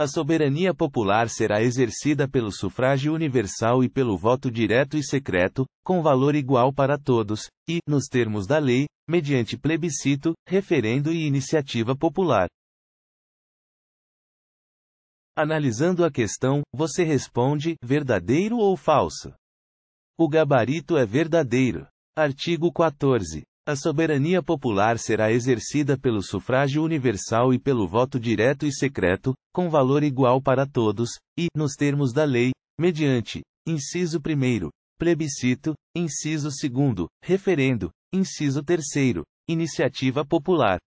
A soberania popular será exercida pelo sufrágio universal e pelo voto direto e secreto, com valor igual para todos, e, nos termos da lei, mediante plebiscito, referendo e iniciativa popular. Analisando a questão, você responde: verdadeiro ou falso? O gabarito é verdadeiro. Artigo 14. A soberania popular será exercida pelo sufrágio universal e pelo voto direto e secreto, com valor igual para todos, e, nos termos da lei, mediante, inciso 1, plebiscito, inciso 2, referendo, inciso 3, iniciativa popular.